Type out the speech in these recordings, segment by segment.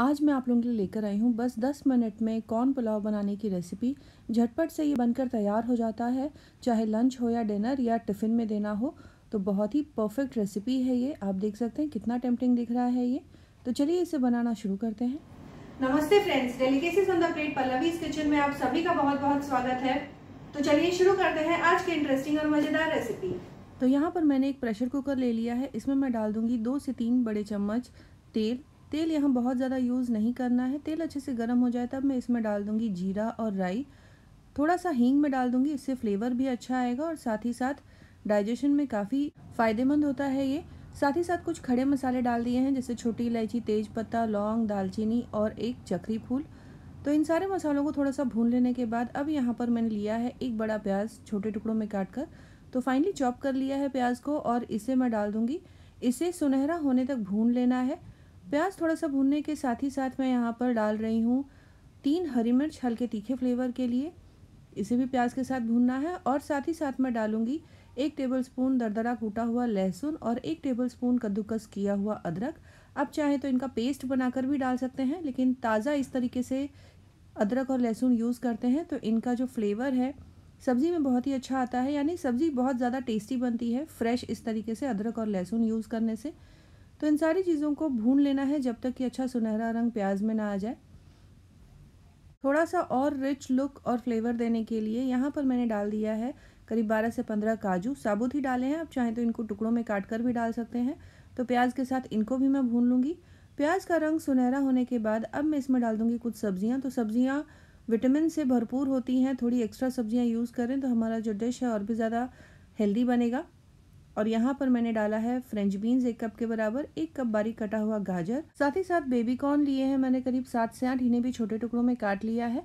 आज मैं आप लोगों के लिए लेकर आई हूँ बस 10 मिनट में कॉर्न पुलाव बनाने की रेसिपी झटपट से ये बनकर तैयार हो जाता है चाहे लंच हो या डिनर या टिफ़िन में देना हो तो बहुत ही परफेक्ट रेसिपी है ये आप देख सकते हैं कितना टेम्पटिंग दिख रहा है ये तो चलिए इसे बनाना शुरू करते हैं नमस्ते friends delicacies on the plate Pallavi kitchen में आप सभी का बहुत बहुत स्वागत है तो चलिए शुरू करते हैं आज की इंटरेस्टिंग और मज़ेदार रेसिपी तो यहाँ पर मैंने एक प्रेशर कुकर ले लिया है इसमें मैं डाल दूंगी दो से तीन बड़े चम्मच तेल तेल यहाँ बहुत ज़्यादा यूज़ नहीं करना है तेल अच्छे से गर्म हो जाए तब मैं इसमें डाल दूँगी जीरा और राई थोड़ा सा हींग में डाल दूँगी इससे फ्लेवर भी अच्छा आएगा और साथ ही साथ डाइजेशन में काफ़ी फ़ायदेमंद होता है ये साथ ही साथ कुछ खड़े मसाले डाल दिए हैं जैसे छोटी इलायची तेज पत्ता लौंग दालचीनी और एक चक्री फूल तो इन सारे मसालों को थोड़ा सा भून लेने के बाद अब यहाँ पर मैंने लिया है एक बड़ा प्याज छोटे टुकड़ों में काट कर तो फाइनली चॉप कर लिया है प्याज को और इसे मैं डाल दूँगी इसे सुनहरा होने तक भून लेना है प्याज थोड़ा सा भूनने के साथ ही साथ मैं यहाँ पर डाल रही हूँ तीन हरी मिर्च हल्के तीखे फ्लेवर के लिए इसे भी प्याज के साथ भूनना है और साथ ही साथ मैं डालूँगी एक टेबलस्पून दरदरा कूटा हुआ लहसुन और एक टेबलस्पून कद्दूकस किया हुआ अदरक आप चाहे तो इनका पेस्ट बनाकर भी डाल सकते हैं लेकिन ताज़ा इस तरीके से अदरक और लहसुन यूज़ करते हैं तो इनका जो फ्लेवर है सब्ज़ी में बहुत ही अच्छा आता है यानी सब्ज़ी बहुत ज़्यादा टेस्टी बनती है फ्रेश इस तरीके से अदरक और लहसुन यूज़ करने से तो इन सारी चीज़ों को भून लेना है जब तक कि अच्छा सुनहरा रंग प्याज में ना आ जाए थोड़ा सा और रिच लुक और फ्लेवर देने के लिए यहाँ पर मैंने डाल दिया है करीब 12 से 15 काजू साबुत ही डाले हैं आप चाहें तो इनको टुकड़ों में काट कर भी डाल सकते हैं तो प्याज के साथ इनको भी मैं भून लूँगी प्याज का रंग सुनहरा होने के बाद अब मैं इसमें डाल दूँगी कुछ सब्जियाँ तो सब्जियाँ विटामिन से भरपूर होती हैं थोड़ी एक्स्ट्रा सब्जियाँ यूज़ करें तो हमारा जो डिश है और भी ज़्यादा हेल्दी बनेगा और यहाँ पर मैंने डाला है फ्रेंच बीन्स एक कप के बराबर एक कप बारीक कटा हुआ गाजर साथ ही साथ बेबी कॉर्न लिए हैं मैंने करीब सात से आठ इन्हें भी छोटे टुकड़ों में काट लिया है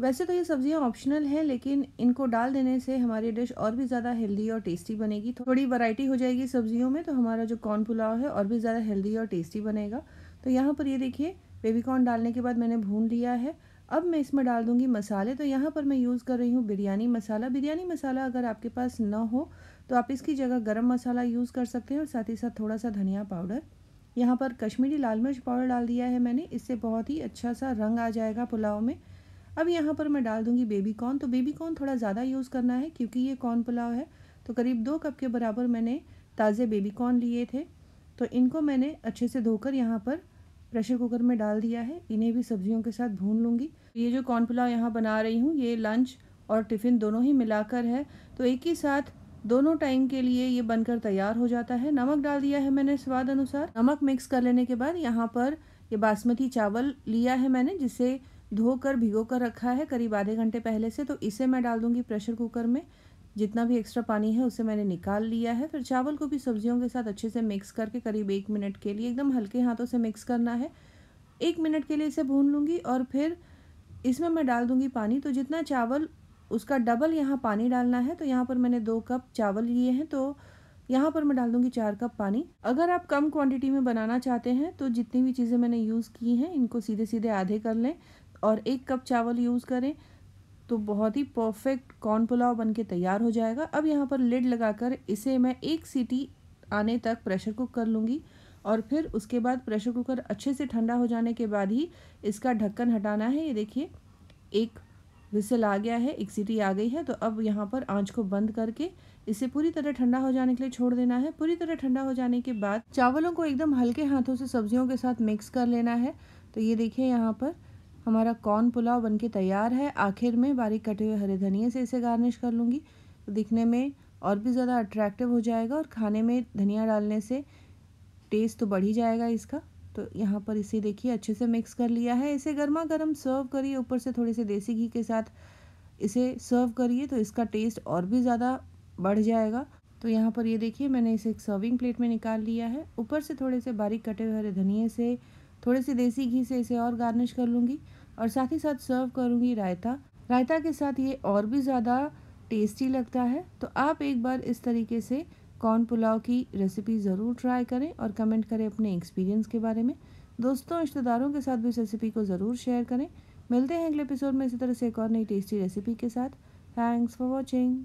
वैसे तो ये सब्जियां ऑप्शनल हैं लेकिन इनको डाल देने से हमारी डिश और भी ज़्यादा हेल्दी और टेस्टी बनेगी थोड़ी वैरायटी हो जाएगी सब्जियों में तो हमारा जो कॉर्न पुलाव है और भी ज़्यादा हेल्दी और टेस्टी बनेगा तो यहाँ पर ये देखिए बेबी कॉर्न डालने के बाद मैंने भून लिया है अब मैं इसमें डाल दूंगी मसाले तो यहाँ पर मैं यूज़ कर रही हूँ बिरयानी मसाला बिरयानी मसाला अगर आपके पास ना हो तो आप इसकी जगह गरम मसाला यूज़ कर सकते हैं और साथ ही साथ थोड़ा सा धनिया पाउडर यहाँ पर कश्मीरी लाल मिर्च पाउडर डाल दिया है मैंने इससे बहुत ही अच्छा सा रंग आ जाएगा पुलाव में अब यहाँ पर मैं डाल दूँगी बेबी कॉर्न तो बेबी कॉर्न थोड़ा ज़्यादा यूज़ करना है क्योंकि ये कॉर्न पुलाव है तो करीब दो कप के बराबर मैंने ताज़े बेबी कॉर्न लिए थे तो इनको मैंने अच्छे से धोकर यहाँ पर प्रेशर कुकर में डाल दिया है इन्हें भी सब्जियों के साथ भून लूँगी ये जो कॉर्न पुलाव यहाँ बना रही हूँ ये लंच और टिफ़िन दोनों ही मिलाकर है तो एक ही साथ दोनों टाइम के लिए ये बनकर तैयार हो जाता है नमक डाल दिया है मैंने स्वाद अनुसार नमक मिक्स कर लेने के बाद यहाँ पर ये बासमती चावल लिया है मैंने जिसे धोकर भिगो कर रखा है करीब आधे घंटे पहले से तो इसे मैं डाल दूंगी प्रेशर कुकर में जितना भी एक्स्ट्रा पानी है उसे मैंने निकाल लिया है फिर चावल को भी सब्जियों के साथ अच्छे से मिक्स करके करीब एक मिनट के लिए एकदम हल्के हाथों से मिक्स करना है एक मिनट के लिए इसे भून लूँगी और फिर इसमें मैं डाल दूँगी पानी तो जितना चावल उसका डबल यहाँ पानी डालना है तो यहाँ पर मैंने दो कप चावल लिए हैं तो यहाँ पर मैं डाल दूँगी चार कप पानी अगर आप कम क्वांटिटी में बनाना चाहते हैं तो जितनी भी चीज़ें मैंने यूज़ की हैं इनको सीधे सीधे आधे कर लें और एक कप चावल यूज़ करें तो बहुत ही परफेक्ट कॉर्न पुलाव बन के तैयार हो जाएगा अब यहाँ पर लिड कर इसे मैं एक सीटी आने तक प्रेशर कुक कर लूँगी और फिर उसके बाद प्रेशर कुकर अच्छे से ठंडा हो जाने के बाद ही इसका ढक्कन हटाना है ये देखिए एक विसल आ गया है एक सीटी आ गई है तो अब यहाँ पर आंच को बंद करके इसे पूरी तरह ठंडा हो जाने के लिए छोड़ देना है पूरी तरह ठंडा हो जाने के बाद चावलों को एकदम हल्के हाथों से सब्जियों के साथ मिक्स कर लेना है तो ये देखिए यहाँ पर हमारा कॉर्न पुलाव बनके तैयार है आखिर में बारीक कटे हुए हरे धनिए से इसे गार्निश कर लूँगी तो दिखने में और भी ज़्यादा अट्रैक्टिव हो जाएगा और खाने में धनिया डालने से टेस्ट तो बढ़ ही जाएगा इसका तो यहाँ पर इसे देखिए अच्छे से मिक्स कर लिया है इसे गर्मा गर्म सर्व करिए ऊपर से थोड़े से देसी घी के साथ इसे सर्व करिए तो इसका टेस्ट और भी ज़्यादा बढ़ जाएगा तो यहाँ पर ये देखिए मैंने इसे एक सर्विंग प्लेट में निकाल लिया है ऊपर से थोड़े से बारीक कटे हुए हरे धनिए से थोड़े से देसी घी से इसे और गार्निश कर लूँगी और साथ ही साथ सर्व करूँगी रायता रायता के साथ ये और भी ज़्यादा टेस्टी लगता है तो आप एक बार इस तरीके से कॉर्न पुलाव की रेसिपी ज़रूर ट्राई करें और कमेंट करें अपने एक्सपीरियंस के बारे में दोस्तों रिश्तेदारों के साथ भी इस रेसिपी को ज़रूर शेयर करें मिलते हैं अगले एपिसोड में इसी तरह से एक और नई टेस्टी रेसिपी के साथ थैंक्स फॉर वॉचिंग